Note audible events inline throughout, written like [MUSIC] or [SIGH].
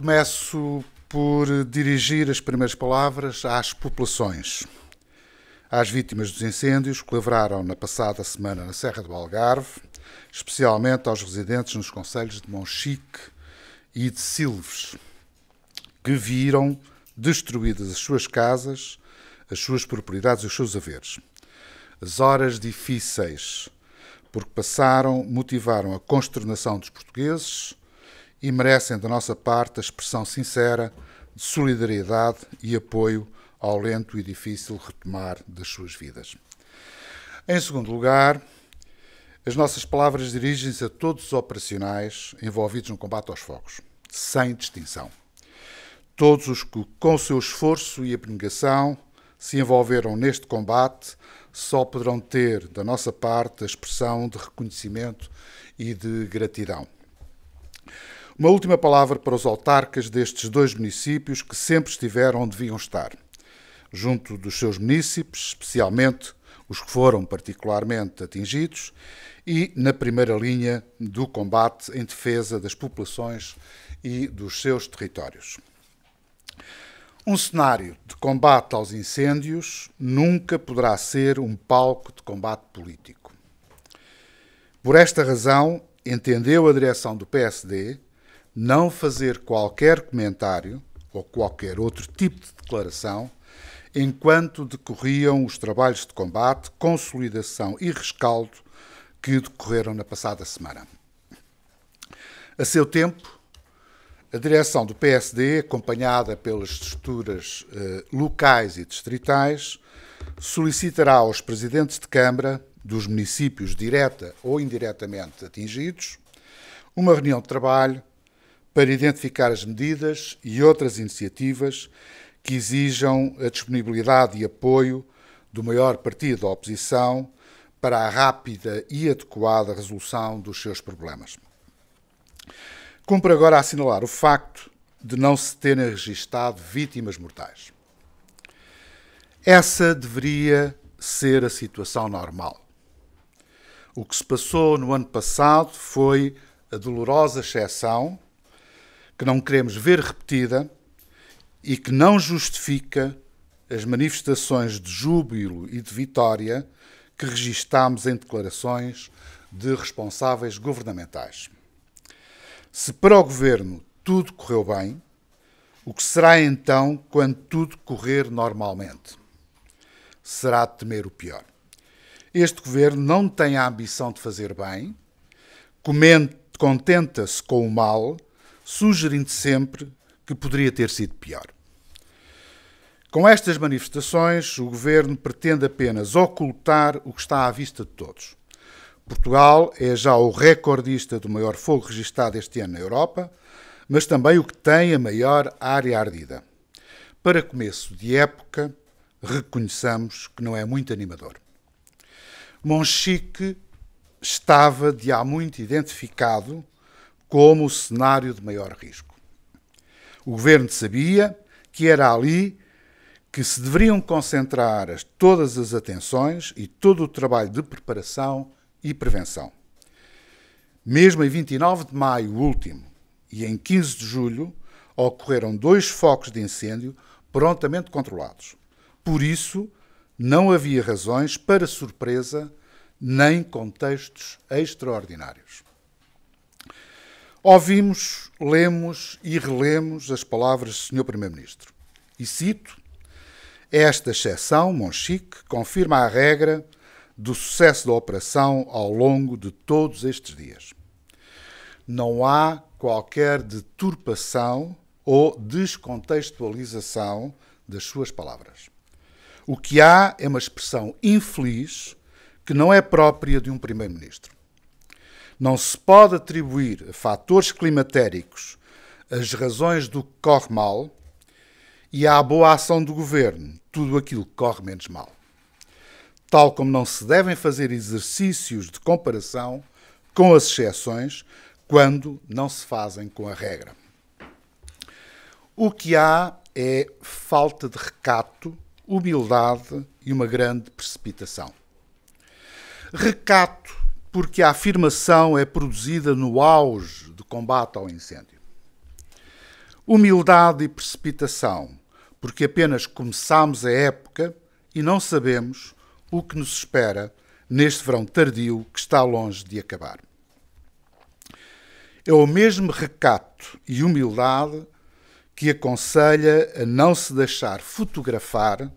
Começo por dirigir as primeiras palavras às populações, às vítimas dos incêndios que levaram na passada semana na Serra do Algarve, especialmente aos residentes nos concelhos de Monchique e de Silves, que viram destruídas as suas casas, as suas propriedades e os seus haveres. As horas difíceis, porque passaram, motivaram a consternação dos portugueses, e merecem da nossa parte a expressão sincera de solidariedade e apoio ao lento e difícil retomar das suas vidas. Em segundo lugar, as nossas palavras dirigem-se a todos os operacionais envolvidos no combate aos fogos, sem distinção. Todos os que, com o seu esforço e abnegação, se envolveram neste combate só poderão ter, da nossa parte, a expressão de reconhecimento e de gratidão. Uma última palavra para os autarcas destes dois municípios que sempre estiveram onde deviam estar. Junto dos seus municípios especialmente os que foram particularmente atingidos, e na primeira linha do combate em defesa das populações e dos seus territórios. Um cenário de combate aos incêndios nunca poderá ser um palco de combate político. Por esta razão, entendeu a direção do PSD não fazer qualquer comentário ou qualquer outro tipo de declaração enquanto decorriam os trabalhos de combate, consolidação e rescaldo que decorreram na passada semana. A seu tempo, a direção do PSD, acompanhada pelas estruturas eh, locais e distritais, solicitará aos presidentes de Câmara dos municípios direta ou indiretamente atingidos uma reunião de trabalho para identificar as medidas e outras iniciativas que exijam a disponibilidade e apoio do maior partido da oposição para a rápida e adequada resolução dos seus problemas. Cumpre agora assinalar o facto de não se terem registado vítimas mortais. Essa deveria ser a situação normal. O que se passou no ano passado foi a dolorosa exceção que não queremos ver repetida e que não justifica as manifestações de júbilo e de vitória que registámos em declarações de responsáveis governamentais. Se para o governo tudo correu bem, o que será então quando tudo correr normalmente? Será temer o pior. Este governo não tem a ambição de fazer bem, contenta-se com o mal sugerindo sempre que poderia ter sido pior. Com estas manifestações, o governo pretende apenas ocultar o que está à vista de todos. Portugal é já o recordista do maior fogo registado este ano na Europa, mas também o que tem a maior área ardida. Para começo de época, reconheçamos que não é muito animador. Monchique estava de há muito identificado como o cenário de maior risco. O governo sabia que era ali que se deveriam concentrar as, todas as atenções e todo o trabalho de preparação e prevenção. Mesmo em 29 de maio último e em 15 de julho, ocorreram dois focos de incêndio prontamente controlados. Por isso, não havia razões para surpresa nem contextos extraordinários. Ouvimos, lemos e relemos as palavras do Sr. Primeiro-Ministro. E cito: Esta exceção, Monchique, confirma a regra do sucesso da operação ao longo de todos estes dias. Não há qualquer deturpação ou descontextualização das suas palavras. O que há é uma expressão infeliz que não é própria de um Primeiro-Ministro. Não se pode atribuir a fatores climatéricos as razões do que corre mal e à boa ação do governo tudo aquilo que corre menos mal. Tal como não se devem fazer exercícios de comparação com as exceções quando não se fazem com a regra. O que há é falta de recato, humildade e uma grande precipitação. Recato porque a afirmação é produzida no auge do combate ao incêndio. Humildade e precipitação, porque apenas começamos a época e não sabemos o que nos espera neste verão tardio que está longe de acabar. É o mesmo recato e humildade que aconselha a não se deixar fotografar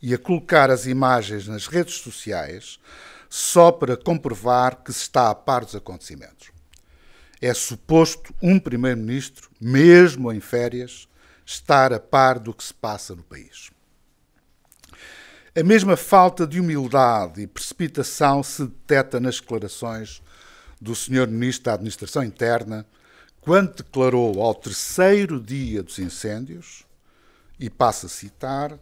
e a colocar as imagens nas redes sociais só para comprovar que se está a par dos acontecimentos. É suposto um primeiro-ministro, mesmo em férias, estar a par do que se passa no país. A mesma falta de humildade e precipitação se deteta nas declarações do Sr. Ministro da Administração Interna, quando declarou ao terceiro dia dos incêndios, e passo a citar,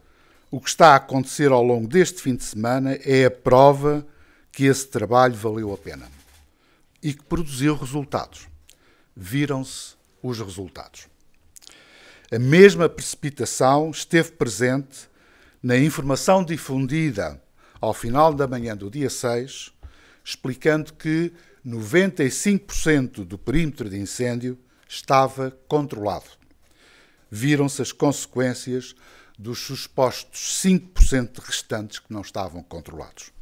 o que está a acontecer ao longo deste fim de semana é a prova que esse trabalho valeu a pena e que produziu resultados. Viram-se os resultados. A mesma precipitação esteve presente na informação difundida ao final da manhã do dia 6, explicando que 95% do perímetro de incêndio estava controlado. Viram-se as consequências dos supostos 5% restantes que não estavam controlados.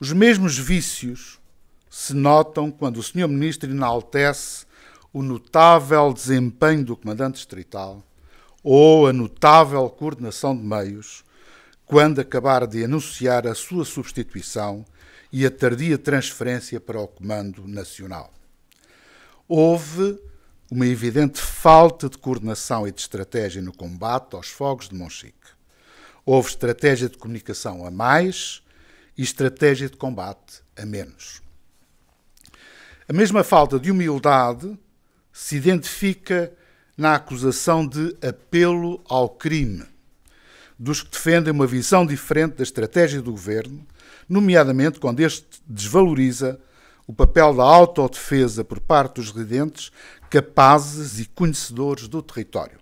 Os mesmos vícios se notam quando o Sr. Ministro enaltece o notável desempenho do Comandante Distrital ou a notável coordenação de meios quando acabar de anunciar a sua substituição e a tardia transferência para o Comando Nacional. Houve uma evidente falta de coordenação e de estratégia no combate aos fogos de Monchique. Houve estratégia de comunicação a mais e estratégia de combate a menos. A mesma falta de humildade se identifica na acusação de apelo ao crime dos que defendem uma visão diferente da estratégia do governo, nomeadamente quando este desvaloriza o papel da autodefesa por parte dos residentes capazes e conhecedores do território.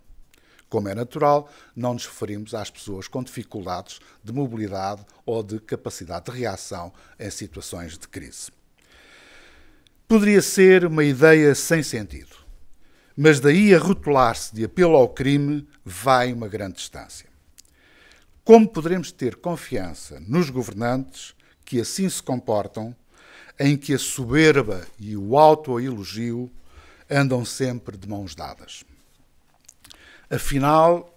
Como é natural, não nos referimos às pessoas com dificuldades de mobilidade ou de capacidade de reação em situações de crise. Poderia ser uma ideia sem sentido, mas daí a rotular-se de apelo ao crime vai uma grande distância. Como poderemos ter confiança nos governantes que assim se comportam, em que a soberba e o autoelogio andam sempre de mãos dadas? Afinal,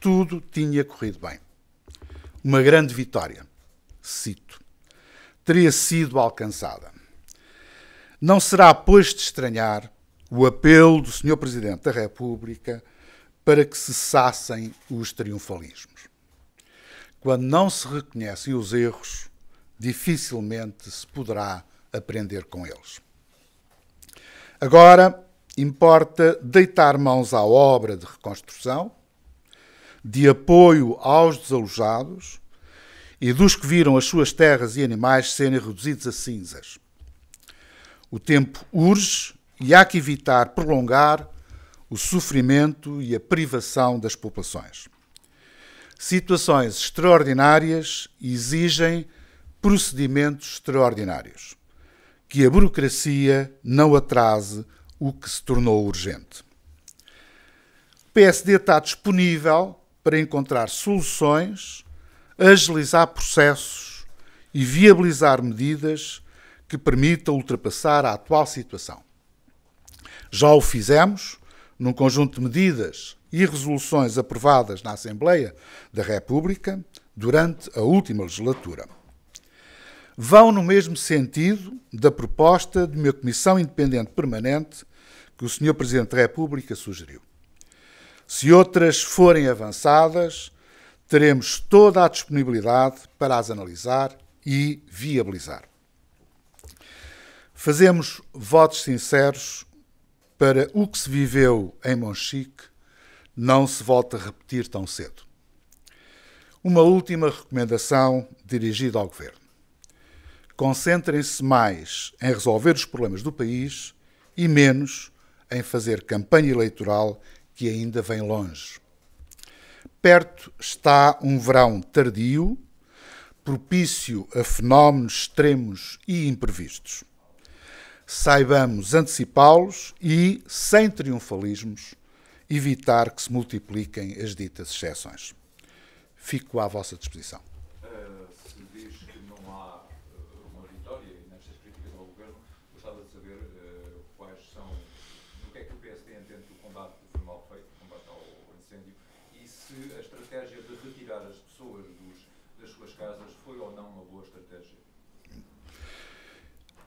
tudo tinha corrido bem. Uma grande vitória, cito, teria sido alcançada. Não será, pois, de estranhar o apelo do Sr. Presidente da República para que cessassem os triunfalismos. Quando não se reconhecem os erros, dificilmente se poderá aprender com eles. Agora, importa deitar mãos à obra de reconstrução, de apoio aos desalojados e dos que viram as suas terras e animais serem reduzidos a cinzas. O tempo urge e há que evitar prolongar o sofrimento e a privação das populações. Situações extraordinárias exigem procedimentos extraordinários. Que a burocracia não atrase o que se tornou urgente. O PSD está disponível para encontrar soluções, agilizar processos e viabilizar medidas que permitam ultrapassar a atual situação. Já o fizemos num conjunto de medidas e resoluções aprovadas na Assembleia da República durante a última legislatura. Vão no mesmo sentido da proposta de uma comissão independente permanente que o Sr. Presidente da República sugeriu. Se outras forem avançadas, teremos toda a disponibilidade para as analisar e viabilizar. Fazemos votos sinceros para o que se viveu em Monchique não se volte a repetir tão cedo. Uma última recomendação dirigida ao Governo. Concentrem-se mais em resolver os problemas do país e menos em fazer campanha eleitoral que ainda vem longe. Perto está um verão tardio, propício a fenómenos extremos e imprevistos. Saibamos antecipá-los e, sem triunfalismos, evitar que se multipliquem as ditas exceções. Fico à vossa disposição.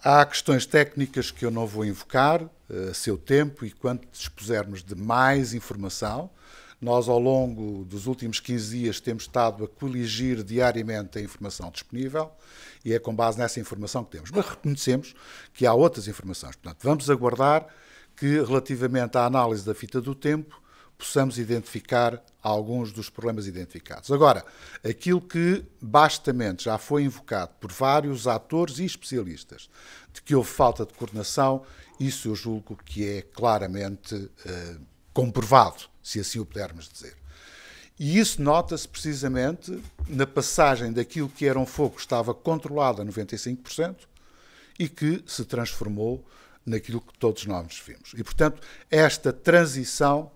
Há questões técnicas que eu não vou invocar eh, a seu tempo e quando dispusermos de mais informação. Nós, ao longo dos últimos 15 dias, temos estado a coligir diariamente a informação disponível e é com base nessa informação que temos. Mas reconhecemos que há outras informações. Portanto, vamos aguardar que, relativamente à análise da fita do tempo, possamos identificar alguns dos problemas identificados. Agora, aquilo que bastamente já foi invocado por vários atores e especialistas, de que houve falta de coordenação, isso eu julgo que é claramente eh, comprovado, se assim o pudermos dizer. E isso nota-se precisamente na passagem daquilo que era um fogo que estava controlado a 95% e que se transformou naquilo que todos nós vimos. E, portanto, esta transição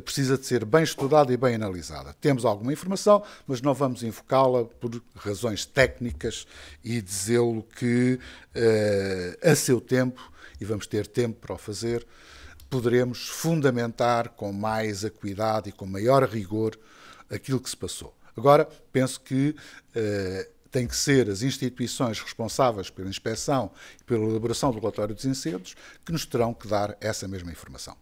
precisa de ser bem estudada e bem analisada. Temos alguma informação, mas não vamos invocá-la por razões técnicas e dizê-lo que, uh, a seu tempo, e vamos ter tempo para o fazer, poderemos fundamentar com mais acuidade e com maior rigor aquilo que se passou. Agora, penso que uh, tem que ser as instituições responsáveis pela inspeção e pela elaboração do relatório dos incêndios que nos terão que dar essa mesma informação.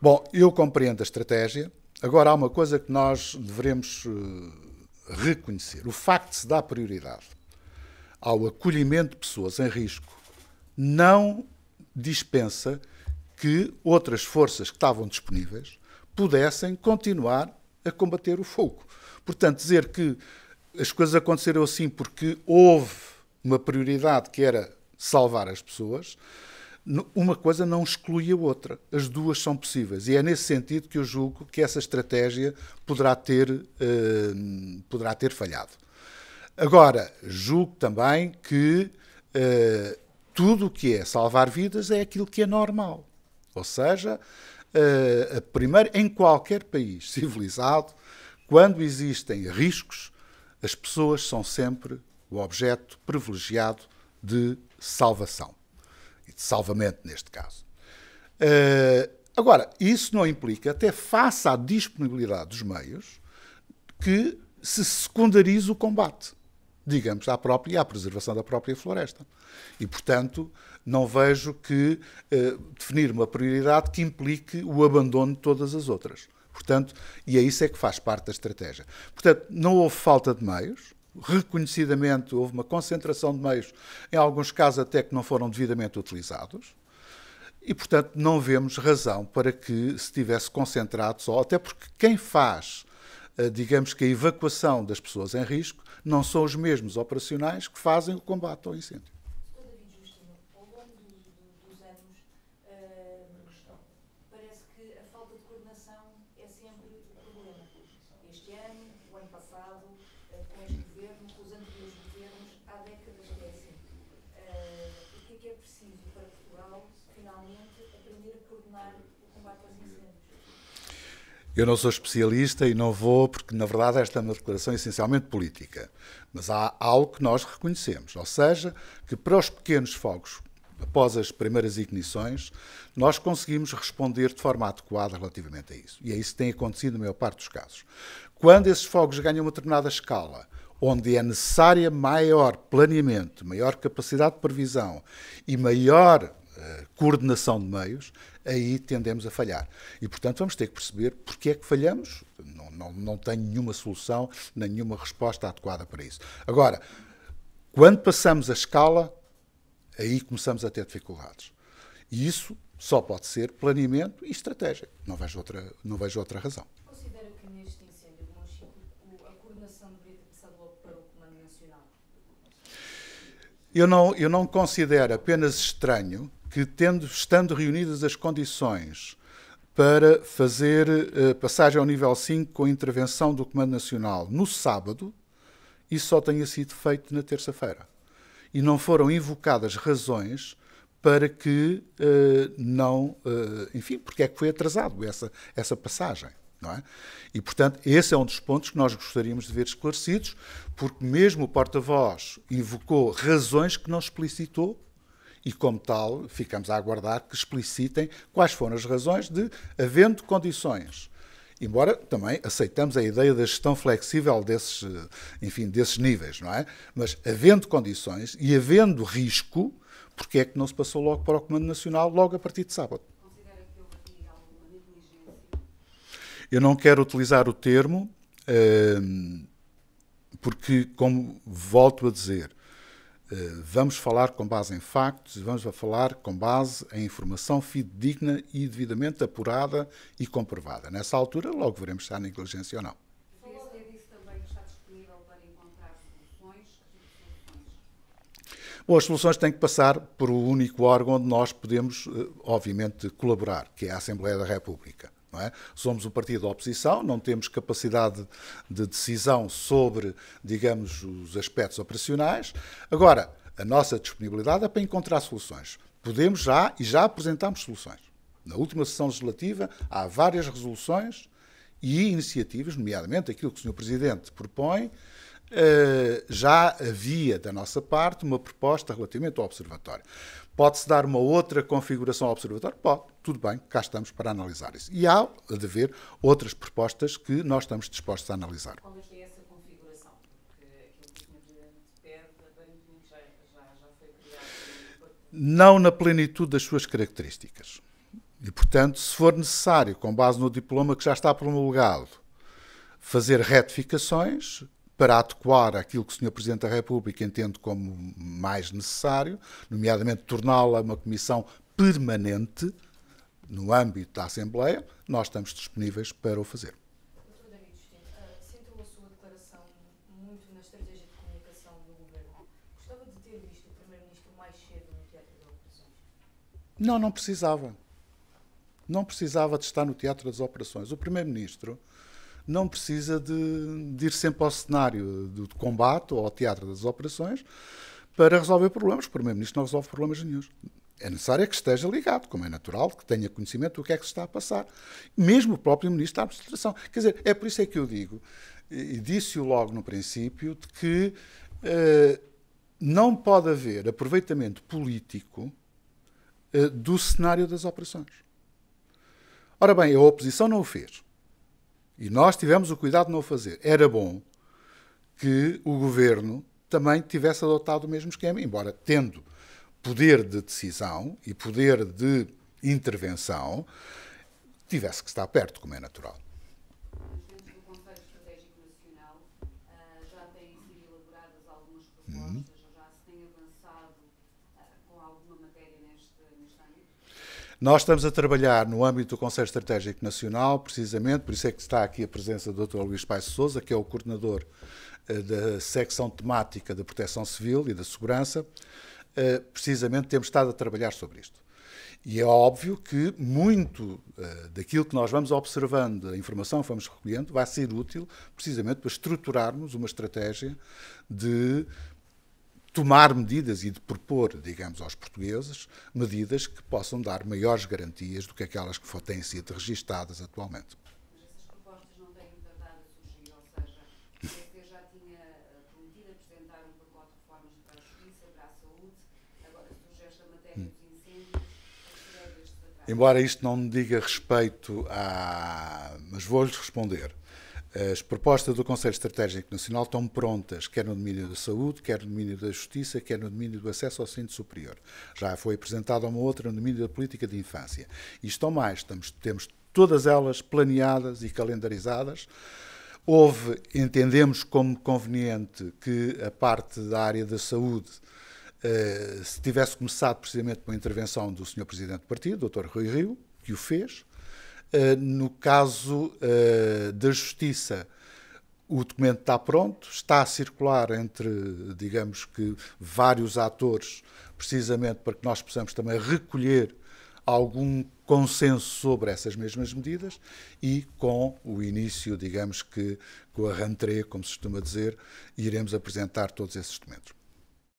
Bom, eu compreendo a estratégia. Agora, há uma coisa que nós devemos uh, reconhecer: o facto de se dar prioridade ao acolhimento de pessoas em risco não dispensa que outras forças que estavam disponíveis pudessem continuar a combater o fogo. Portanto, dizer que as coisas aconteceram assim porque houve uma prioridade que era salvar as pessoas, uma coisa não exclui a outra. As duas são possíveis. E é nesse sentido que eu julgo que essa estratégia poderá ter, uh, poderá ter falhado. Agora, julgo também que uh, tudo o que é salvar vidas é aquilo que é normal. Ou seja, uh, eh, primeiro, em qualquer país [LAUGHS] civilizado, quando existem riscos, as pessoas são sempre o objeto privilegiado de salvação de salvamento neste caso. Uh, agora, isso não implica, até face à disponibilidade dos meios, que se secundarize o combate, digamos, à própria e à preservação da própria floresta. E, portanto, não vejo que uh, definir uma prioridade que implique o abandono de todas as outras. Portanto, e é isso é que faz parte da estratégia. Portanto, não houve falta de meios, reconhecidamente houve uma concentração de meios, em alguns casos até que não foram devidamente utilizados. E, portanto, não vemos razão para que se tivesse concentrado só, até porque quem faz, eh, digamos que a evacuação das pessoas em risco, não são os mesmos operacionais que fazem o combate ao incêndio. o combate aos incêndios? Eu não sou especialista e não vou, porque na verdade esta é uma declaração essencialmente política. Mas há algo que nós reconhecemos, ou seja, que para os pequenos fogos, após as primeiras ignições, nós conseguimos responder de forma adequada relativamente a isso. E é isso que tem acontecido na maior parte dos casos. Quando esses fogos ganham uma determinada escala, onde é necessária maior planeamento, maior capacidade de previsão e maior eh, coordenação de meios, aí tendemos a falhar. E, portanto, vamos ter que perceber porque é que falhamos. Não, não, não tenho nenhuma solução, nem nenhuma resposta adequada para isso. Agora, quando passamos a escala, aí começamos a ter dificuldades. E isso só pode ser planeamento e estratégia. Não vejo outra, não vejo outra razão. Considero que neste incêndio a coordenação deveria ter passado logo para o Comando Nacional? Eu não, eu não considero apenas estranho que, tendo, estando reunidas as condições para fazer uh, passagem ao nível 5 com a intervenção do Comando Nacional no sábado, isso só tenha sido feito na terça-feira. E não foram invocadas razões para que uh, não. Uh, enfim, porque é que foi atrasado essa, essa passagem. Não é? E, portanto, esse é um dos pontos que nós gostaríamos de ver esclarecidos, porque mesmo o porta-voz invocou razões que não explicitou e, como tal, ficamos a aguardar que explicitem quais foram as razões de, havendo condições. Embora também aceitamos a ideia da gestão flexível desses, enfim, desses níveis, não é? Mas havendo condições e havendo risco, porque é que não se passou logo para o Comando Nacional logo a partir de sábado? Eu não quero utilizar o termo, eh, porque, como volto a dizer, eh, vamos falar com base em factos, vamos falar com base em informação fidedigna e devidamente apurada e comprovada. Nessa altura, logo veremos se há negligência ou não. Bom, as soluções têm que passar por o um único órgão onde nós podemos, eh, obviamente, colaborar, que é a Assembleia da República. É? Somos um partido da oposição, não temos capacidade de decisão sobre, digamos, os aspectos operacionais. Agora, a nossa disponibilidade é para encontrar soluções. Podemos já e já apresentamos soluções. Na última sessão legislativa há várias resoluções e iniciativas, nomeadamente aquilo que o Sr. Presidente propõe, eh, já havia da nossa parte uma proposta relativamente ao Observatório. Pode-se dar uma outra configuração ao observatório? Pode, tudo bem, cá estamos para analisar isso. E há de ver outras propostas que nós estamos dispostos a analisar. Qual é, é essa configuração? Não na plenitude das suas características. E, portanto, se for necessário, com base no diploma que já está promulgado, fazer retificações, para adequar aquilo que o Sr. Presidente da República entende como mais necessário, nomeadamente torná-la uma comissão permanente no âmbito da Assembleia, nós estamos disponíveis para o fazer. Não, não precisava. Não precisava de estar no Teatro das Operações. O Primeiro-Ministro não precisa de, de ir sempre ao cenário do combate ou ao teatro das operações para resolver problemas. O Primeiro-Ministro não resolve problemas nenhums. É necessário é que esteja ligado, como é natural, que tenha conhecimento do que é que se está a passar. Mesmo o próprio Ministro da Administração. Quer dizer, é por isso é que eu digo, e disse-o logo no princípio, de que eh, não pode haver aproveitamento político eh, do cenário das operações. Ora bem, a oposição não o fez. E nós tivemos o cuidado de não o fazer. Era bom que o governo também tivesse adotado o mesmo esquema, embora tendo poder de decisão e poder de intervenção, tivesse que estar perto, como é natural. Nós estamos a trabalhar no âmbito do Conselho Estratégico Nacional, precisamente, por isso é que está aqui a presença do Dr. Luís Paes Souza, que é o coordenador eh, da secção temática da proteção civil e da segurança, eh, precisamente temos estado a trabalhar sobre isto. E é óbvio que muito eh, daquilo que nós vamos observando, a informação que vamos recolhendo, vai ser útil precisamente para estruturarmos uma estratégia de tomar medidas e de propor, digamos, aos portugueses medidas que possam dar maiores garantias do que aquelas que têm sido registadas atualmente. Mas essas propostas não têm a surgir, ou seja, o já tinha eh, prometido apresentar um pacote de reformas para a justiça, para a saúde, agora surge esta matéria dos incêndios, Embora isto não me diga respeito a... mas vou-lhes responder. As propostas do Conselho Estratégico Nacional estão prontas, quer no domínio da saúde, quer no domínio da justiça, quer no domínio do acesso ao ensino superior. Já foi apresentada uma outra no domínio da política de infância. E estão mais, estamos, temos todas elas planeadas e calendarizadas. Houve, entendemos como conveniente, que a parte da área da saúde Uh, se tivesse começado precisamente com a intervenção do Sr. Presidente do Partido, Dr. Rui Rio, que o fez, eh, no caso eh, da Justiça, o documento está pronto, está a circular entre, digamos que, vários atores, precisamente para que nós possamos também recolher algum consenso sobre essas mesmas medidas e com o início, digamos que, com a rentrée, como se costuma dizer, iremos apresentar todos esses documentos.